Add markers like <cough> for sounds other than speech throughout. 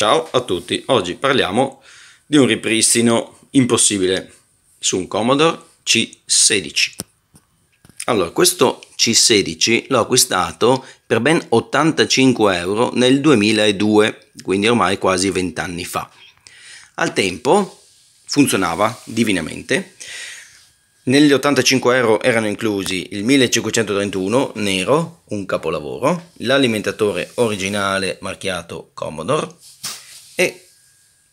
Ciao a tutti, oggi parliamo di un ripristino impossibile su un Commodore C16. Allora, questo C16 l'ho acquistato per ben 85 euro nel 2002, quindi ormai quasi 20 anni fa. Al tempo funzionava divinamente. Negli 85 euro erano inclusi il 1531 nero, un capolavoro, l'alimentatore originale marchiato Commodore, e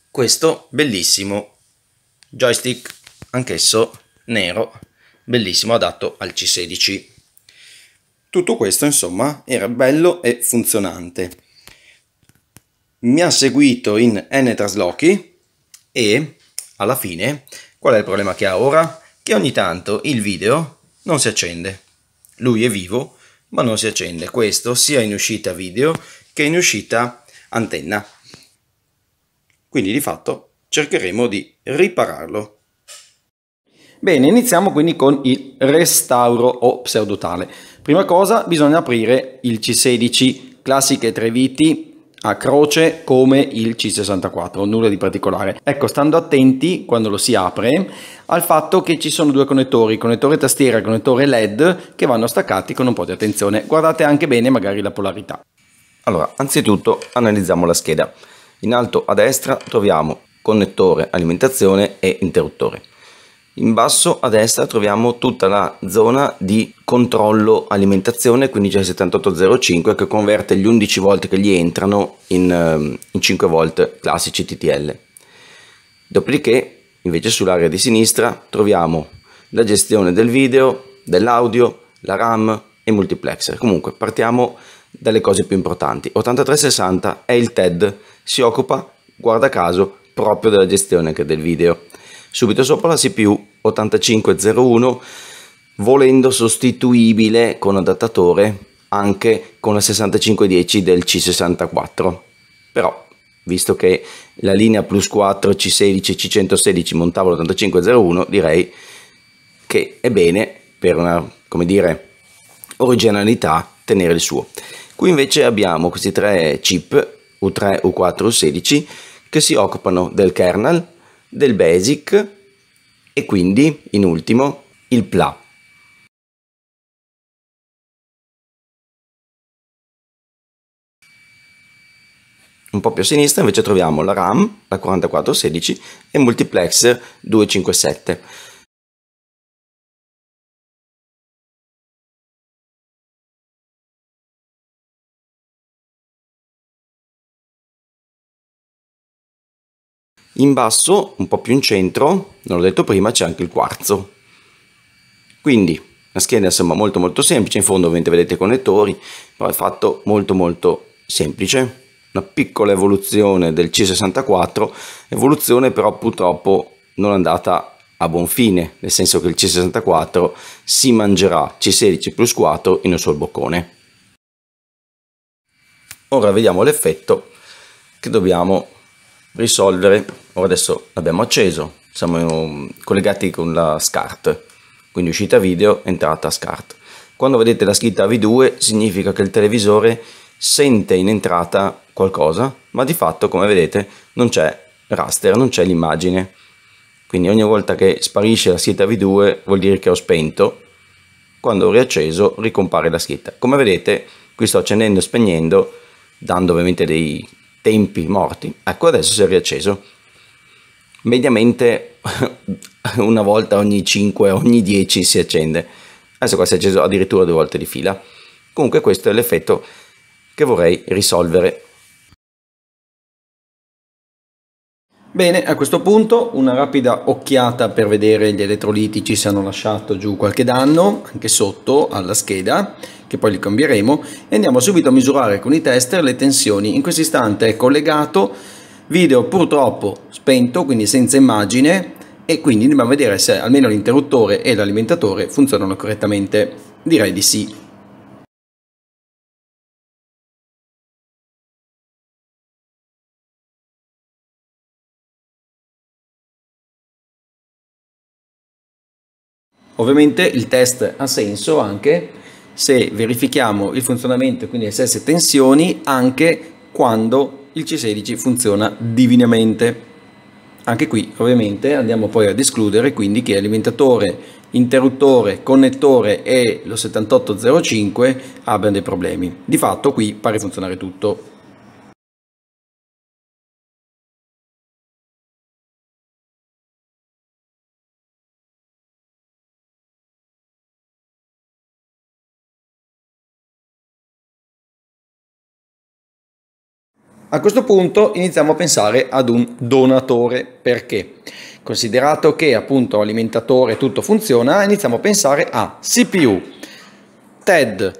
questo bellissimo joystick, anch'esso nero, bellissimo, adatto al C16. Tutto questo, insomma, era bello e funzionante. Mi ha seguito in N traslochi e alla fine, qual è il problema che ha ora? Che ogni tanto il video non si accende. Lui è vivo, ma non si accende. Questo sia in uscita video che in uscita antenna. Quindi di fatto cercheremo di ripararlo. Bene, iniziamo quindi con il restauro o pseudotale. Prima cosa bisogna aprire il C16, classiche tre viti a croce come il C64, nulla di particolare. Ecco, stando attenti quando lo si apre al fatto che ci sono due connettori, connettore tastiera e connettore LED che vanno staccati con un po' di attenzione. Guardate anche bene magari la polarità. Allora, anzitutto analizziamo la scheda. In alto a destra troviamo connettore, alimentazione e interruttore. In basso a destra troviamo tutta la zona di controllo alimentazione, quindi già 7805 che converte gli 11 volt che gli entrano in, ehm, in 5 volt classici TTL. Dopodiché invece sull'area di sinistra troviamo la gestione del video, dell'audio, la RAM e multiplexer. Comunque partiamo dalle cose più importanti. 8360 è il TED si occupa, guarda caso, proprio della gestione anche del video. Subito sopra la CPU 8501, volendo sostituibile con adattatore anche con la 6510 del C64. Però, visto che la linea Plus 4 C16 e C116 montava l'8501, direi che è bene per una, come dire, originalità tenere il suo. Qui invece abbiamo questi tre chip U3, U4, U16 che si occupano del kernel, del basic e quindi, in ultimo, il PLA. Un po' più a sinistra invece troviamo la RAM, la 4416 e il multiplexer 257. In basso, un po' più in centro, non l'ho detto prima, c'è anche il quarzo. Quindi la scheda sembra molto molto semplice, in fondo ovviamente vedete i connettori, però è fatto molto molto semplice. Una piccola evoluzione del C64, evoluzione però purtroppo non andata a buon fine, nel senso che il C64 si mangerà C16 plus 4 in un solo boccone. Ora vediamo l'effetto che dobbiamo risolvere ora adesso l'abbiamo acceso siamo mm, collegati con la SCART quindi uscita video entrata SCART quando vedete la scritta v 2 significa che il televisore sente in entrata qualcosa ma di fatto come vedete non c'è raster non c'è l'immagine quindi ogni volta che sparisce la scritta V2 vuol dire che ho spento, quando ho riacceso ricompare la scritta. Come vedete qui sto accendendo e spegnendo, dando ovviamente dei tempi morti, ecco adesso si è riacceso. Mediamente <laughs> una volta ogni 5, ogni 10 si accende. Adesso qua si è acceso addirittura due volte di fila. Comunque questo è l'effetto che vorrei risolvere. Bene, a questo punto una rapida occhiata per vedere gli elettrolitici se hanno lasciato giù qualche danno, anche sotto alla scheda che poi li cambieremo, e andiamo subito a misurare con i tester le tensioni. In questo istante è collegato, video purtroppo spento, quindi senza immagine, e quindi andiamo a vedere se almeno l'interruttore e l'alimentatore funzionano correttamente. Direi di sì. Ovviamente il test ha senso anche se verifichiamo il funzionamento, quindi le stesse tensioni, anche quando il C16 funziona divinamente. Anche qui ovviamente andiamo poi ad escludere quindi che alimentatore, interruttore, connettore e lo 7805 abbiano dei problemi. Di fatto qui pare funzionare tutto A questo punto iniziamo a pensare ad un donatore, perché? Considerato che appunto alimentatore tutto funziona, iniziamo a pensare a CPU, TED,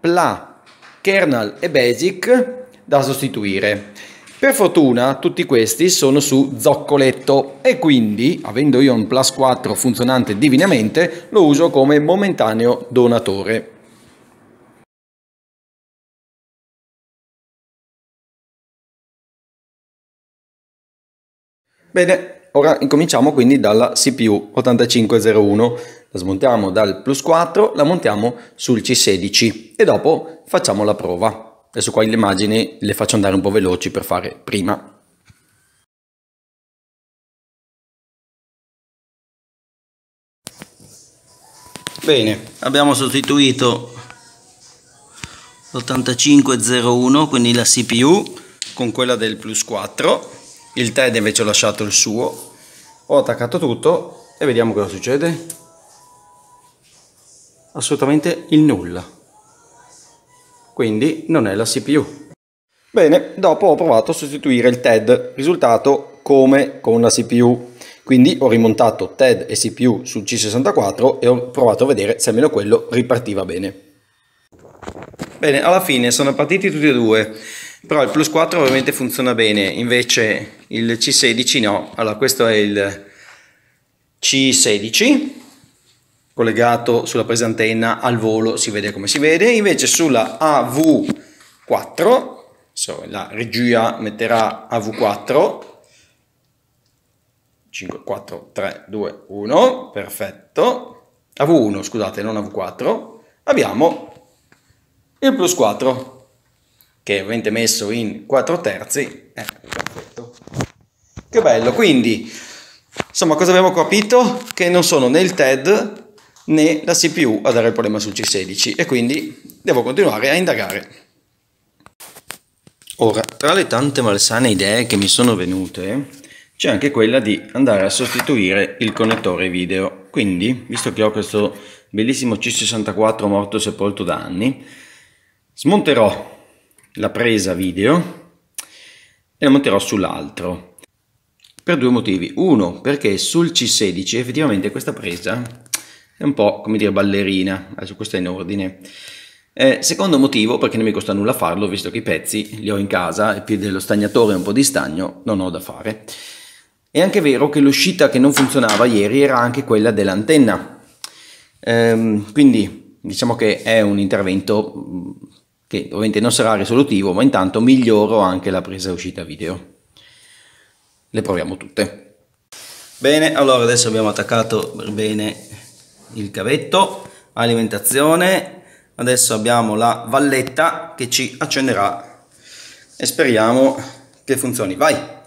PLA, kernel e basic da sostituire. Per fortuna tutti questi sono su zoccoletto e quindi, avendo io un plus 4 funzionante divinamente, lo uso come momentaneo donatore. Bene, ora incominciamo quindi dalla CPU 8501. La smontiamo dal plus 4, la montiamo sul C16 e dopo facciamo la prova. Adesso qua le immagini le faccio andare un po' veloci per fare prima. Bene, abbiamo sostituito l'8501, quindi la CPU, con quella del plus 4 il TED invece ho lasciato il suo ho attaccato tutto e vediamo cosa succede assolutamente il nulla quindi non è la CPU bene dopo ho provato a sostituire il TED risultato come con la CPU quindi ho rimontato TED e CPU sul C64 e ho provato a vedere se almeno quello ripartiva bene bene alla fine sono partiti tutti e due però il Plus 4 ovviamente funziona bene, invece il C16 no. Allora questo è il C16 collegato sulla presa antenna al volo, si vede come si vede. Invece sulla AV4, so, la regia metterà AV4 5, 4, 3, 2, 1, perfetto, AV1 scusate, non AV4, abbiamo il plus 4 che avete messo in 4 terzi, eh, perfetto. Che bello, quindi, insomma, cosa abbiamo capito? Che non sono né il TED né la CPU a dare il problema sul C16 e quindi devo continuare a indagare. Ora, tra le tante malsane idee che mi sono venute, c'è anche quella di andare a sostituire il connettore video. Quindi, visto che ho questo bellissimo C64 morto sepolto da anni, smonterò la presa video e la monterò sull'altro per due motivi. Uno, perché sul C16 effettivamente questa presa è un po' come dire ballerina, adesso questa è in ordine. Eh, secondo motivo, perché non mi costa nulla farlo, visto che i pezzi li ho in casa e più dello stagnatore e un po' di stagno non ho da fare. È anche vero che l'uscita che non funzionava ieri era anche quella dell'antenna. Ehm, quindi diciamo che è un intervento mm, che ovviamente non sarà risolutivo, ma intanto miglioro anche la presa e uscita video. Le proviamo tutte. Bene, allora adesso abbiamo attaccato bene il cavetto, alimentazione, adesso abbiamo la valletta che ci accenderà e speriamo che funzioni. Vai!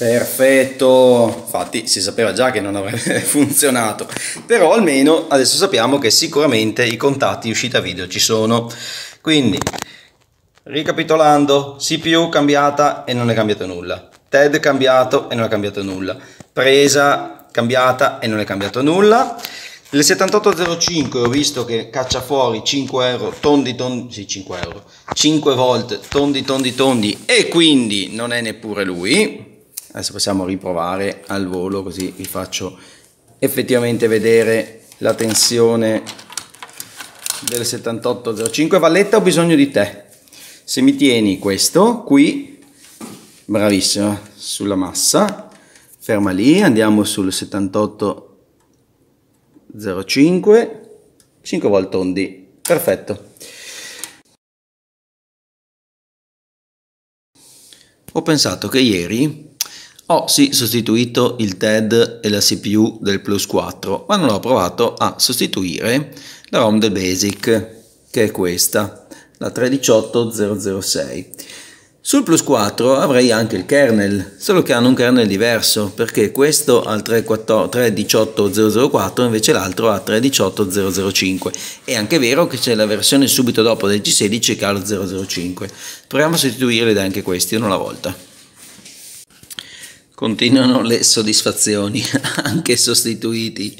Perfetto, infatti si sapeva già che non avrebbe <laughs> funzionato, però almeno adesso sappiamo che sicuramente i contatti uscita video ci sono. Quindi, ricapitolando, CPU cambiata e non è cambiato nulla, TED cambiato e non è cambiato nulla, presa cambiata e non è cambiato nulla. Le 7805 ho visto che caccia fuori 5 euro, tondi tondi, sì 5 euro, 5 volt, tondi tondi tondi e quindi non è neppure lui adesso possiamo riprovare al volo così vi faccio effettivamente vedere la tensione del 7805 Valletta ho bisogno di te se mi tieni questo qui bravissima sulla massa ferma lì andiamo sul 7805 5 volt ondi perfetto ho pensato che ieri ho sì sostituito il TED e la CPU del Plus 4, ma non ho provato a sostituire la ROM del Basic, che è questa, la 318006. Sul Plus 4 avrei anche il kernel, solo che hanno un kernel diverso, perché questo ha il 318004 invece l'altro ha 318005. È anche vero che c'è la versione subito dopo del G16 che ha lo 005. Proviamo a sostituirli da anche questi una alla volta. Continuano le soddisfazioni, <laughs> anche sostituiti.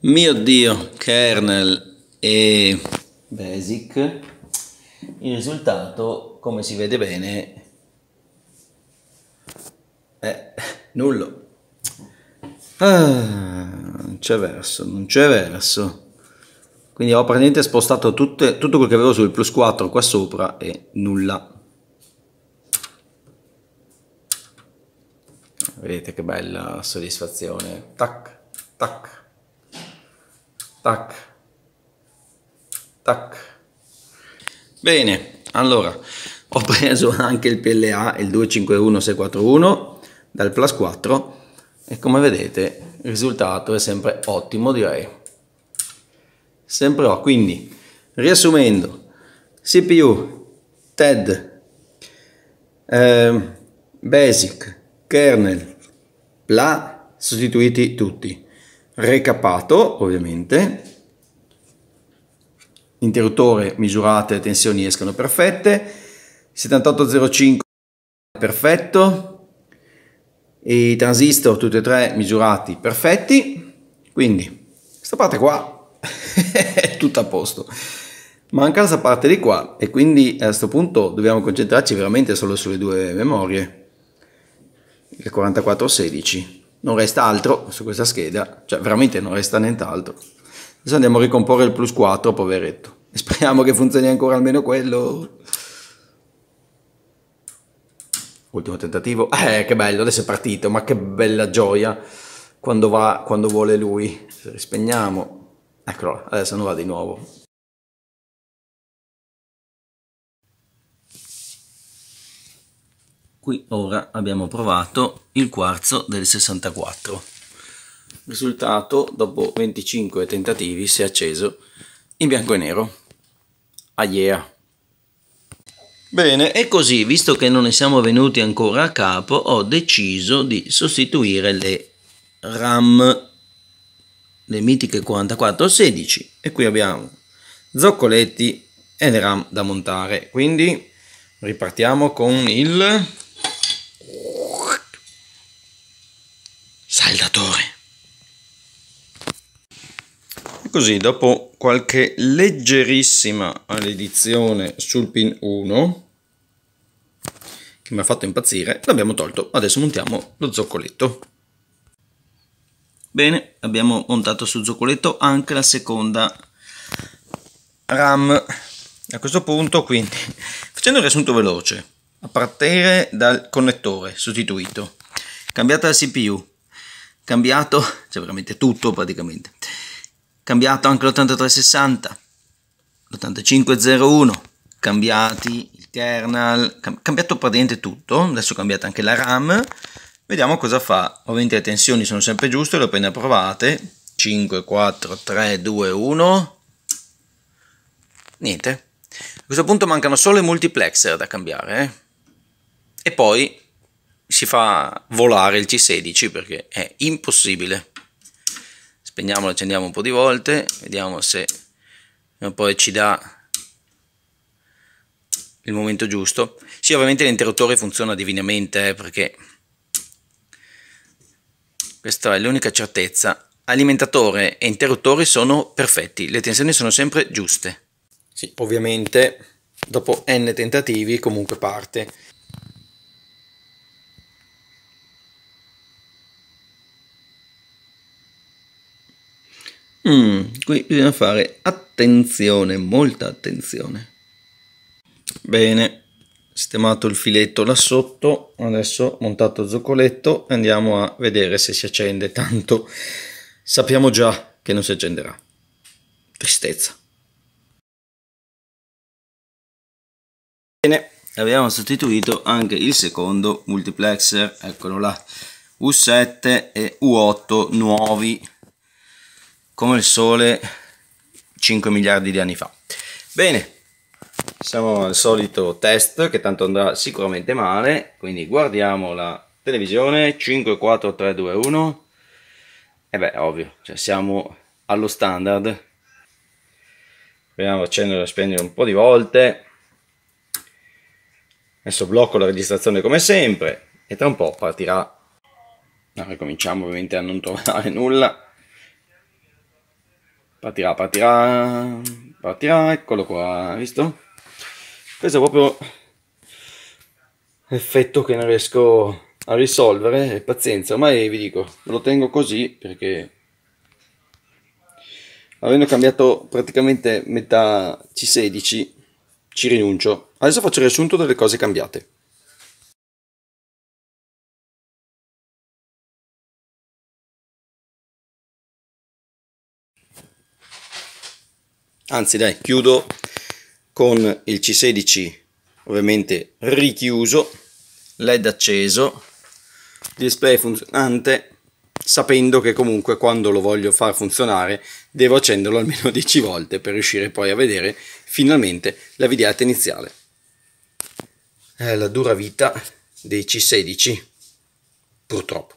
Mio Dio, kernel e basic. Il risultato, come si vede bene, è nullo. Ah, non c'è verso, non c'è verso. Quindi ho praticamente spostato tutte, tutto quello che avevo sul plus 4 qua sopra e nulla. Vedete che bella soddisfazione. Tac, tac, tac, tac. Bene, allora ho preso anche il PLA, il 251641 dal Plus 4 e come vedete il risultato è sempre ottimo direi. Sempre ho, quindi riassumendo, CPU, TED, eh, Basic, Kernel, la sostituiti tutti. Recapato, ovviamente, interruttore misurate, le tensioni escono perfette, 7805 perfetto, i transistor tutti e tre misurati perfetti, quindi questa parte qua <laughs> è tutta a posto. Manca questa parte di qua e quindi a questo punto dobbiamo concentrarci veramente solo sulle due memorie il 4416. Non resta altro su questa scheda, cioè veramente non resta nient'altro. Adesso andiamo a ricomporre il plus 4, poveretto. E speriamo che funzioni ancora almeno quello. Ultimo tentativo. Eh, che bello, adesso è partito, ma che bella gioia quando va, quando vuole lui. Rispegniamo. Eccolo, adesso non va di nuovo. qui ora abbiamo provato il quarzo del 64 risultato dopo 25 tentativi si è acceso in bianco e nero aia ah, Bene, e così, visto che non ne siamo venuti ancora a capo, ho deciso di sostituire le RAM, le mitiche 4416, e qui abbiamo zoccoletti e le RAM da montare. Quindi ripartiamo con il scaldatore. E così, dopo qualche leggerissima maledizione sul pin 1, che mi ha fatto impazzire, l'abbiamo tolto. Adesso montiamo lo zoccoletto. Bene, abbiamo montato sul zoccoletto anche la seconda RAM. A questo punto, quindi, <laughs> facendo un riassunto veloce, a partire dal connettore sostituito, cambiata la CPU, cambiato, cioè veramente tutto praticamente, cambiato anche l'8360, l'8501, cambiati il kernel, cambiato praticamente tutto, adesso cambiate anche la RAM, vediamo cosa fa, ovviamente le tensioni sono sempre giuste, le ho appena provate, 5, 4, 3, 2, 1, niente, a questo punto mancano solo i multiplexer da cambiare, eh? e poi si fa volare il c 16 perché è impossibile. Spegniamolo, accendiamo un po' di volte, vediamo se poi ci dà il momento giusto. Sì, ovviamente l'interruttore funziona divinamente eh, perché questa è l'unica certezza. Alimentatore e interruttore sono perfetti, le tensioni sono sempre giuste. Sì, ovviamente dopo n tentativi comunque parte. Mm, qui bisogna fare attenzione, molta attenzione. Bene, sistemato il filetto là sotto, adesso montato zoccoletto andiamo a vedere se si accende, tanto sappiamo già che non si accenderà. Tristezza. Bene, abbiamo sostituito anche il secondo multiplexer, eccolo là, U7 e U8 nuovi come il sole 5 miliardi di anni fa. Bene, siamo al solito test che tanto andrà sicuramente male, quindi guardiamo la televisione 5, 4, 3, 2, 1 e beh ovvio, cioè siamo allo standard proviamo a accendere e spegnere un po' di volte adesso blocco la registrazione come sempre e tra un po' partirà no, ricominciamo ovviamente a non trovare <laughs> nulla Partirà, partirà, partirà, eccolo qua, visto? Questo è proprio l'effetto che non riesco a risolvere, e pazienza, ormai vi dico, lo tengo così perché avendo cambiato praticamente metà C16 ci rinuncio. Adesso faccio il riassunto delle cose cambiate. anzi dai chiudo con il C16 ovviamente richiuso led acceso display funzionante sapendo che comunque quando lo voglio far funzionare devo accenderlo almeno 10 <laughs> volte per riuscire poi a vedere finalmente la videata iniziale è eh, la dura vita dei C16 purtroppo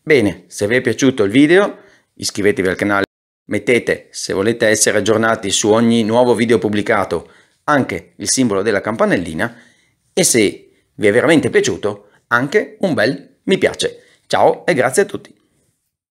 bene se vi è piaciuto il video iscrivetevi al canale Mettete, se volete essere aggiornati su ogni nuovo video pubblicato, anche il simbolo della campanellina e se vi è veramente piaciuto, anche un bel mi piace. Ciao e grazie a tutti.